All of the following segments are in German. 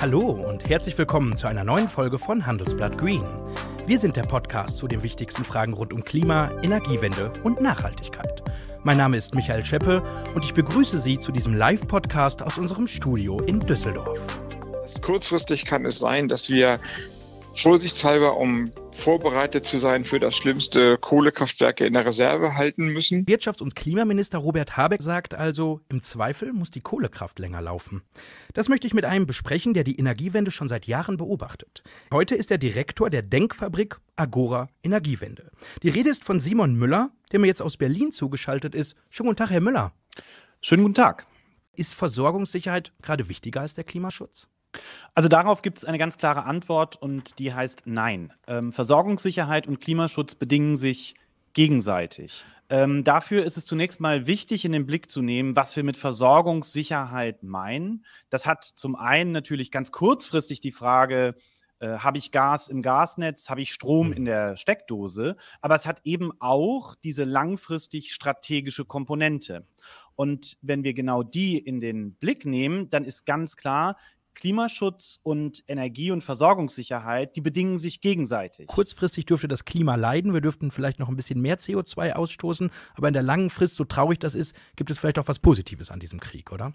Hallo und herzlich willkommen zu einer neuen Folge von Handelsblatt Green. Wir sind der Podcast zu den wichtigsten Fragen rund um Klima, Energiewende und Nachhaltigkeit. Mein Name ist Michael Scheppe und ich begrüße Sie zu diesem Live-Podcast aus unserem Studio in Düsseldorf. Kurzfristig kann es sein, dass wir vorsichtshalber, um vorbereitet zu sein für das Schlimmste, Kohlekraftwerke in der Reserve halten müssen. Wirtschafts- und Klimaminister Robert Habeck sagt also, im Zweifel muss die Kohlekraft länger laufen. Das möchte ich mit einem besprechen, der die Energiewende schon seit Jahren beobachtet. Heute ist er Direktor der Denkfabrik Agora Energiewende. Die Rede ist von Simon Müller, der mir jetzt aus Berlin zugeschaltet ist. Schönen guten Tag, Herr Müller. Schönen guten Tag. Ist Versorgungssicherheit gerade wichtiger als der Klimaschutz? Also darauf gibt es eine ganz klare Antwort und die heißt Nein. Ähm, Versorgungssicherheit und Klimaschutz bedingen sich gegenseitig. Ähm, dafür ist es zunächst mal wichtig, in den Blick zu nehmen, was wir mit Versorgungssicherheit meinen. Das hat zum einen natürlich ganz kurzfristig die Frage, äh, habe ich Gas im Gasnetz, habe ich Strom hm. in der Steckdose, aber es hat eben auch diese langfristig strategische Komponente. Und wenn wir genau die in den Blick nehmen, dann ist ganz klar, Klimaschutz und Energie- und Versorgungssicherheit, die bedingen sich gegenseitig. Kurzfristig dürfte das Klima leiden. Wir dürften vielleicht noch ein bisschen mehr CO2 ausstoßen. Aber in der langen Frist, so traurig das ist, gibt es vielleicht auch was Positives an diesem Krieg, oder?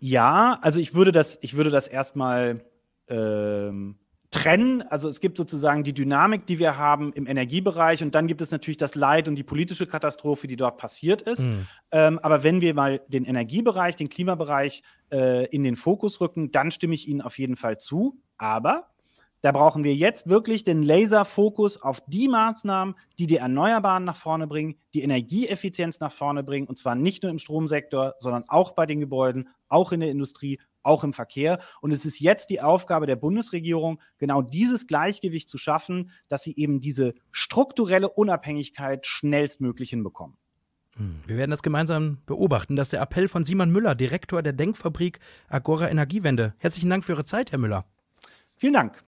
Ja, also ich würde das, ich würde das erstmal ähm, trennen. Also es gibt sozusagen die Dynamik, die wir haben im Energiebereich und dann gibt es natürlich das Leid und die politische Katastrophe, die dort passiert ist. Mhm. Ähm, aber wenn wir mal den Energiebereich, den Klimabereich äh, in den Fokus rücken, dann stimme ich Ihnen auf jeden Fall zu. Aber da brauchen wir jetzt wirklich den Laserfokus auf die Maßnahmen, die die Erneuerbaren nach vorne bringen, die Energieeffizienz nach vorne bringen, und zwar nicht nur im Stromsektor, sondern auch bei den Gebäuden, auch in der Industrie, auch im Verkehr. Und es ist jetzt die Aufgabe der Bundesregierung, genau dieses Gleichgewicht zu schaffen, dass sie eben diese strukturelle Unabhängigkeit schnellstmöglich hinbekommen. Hm, wir werden das gemeinsam beobachten. Das ist der Appell von Simon Müller, Direktor der Denkfabrik Agora Energiewende. Herzlichen Dank für Ihre Zeit, Herr Müller. Vielen Dank.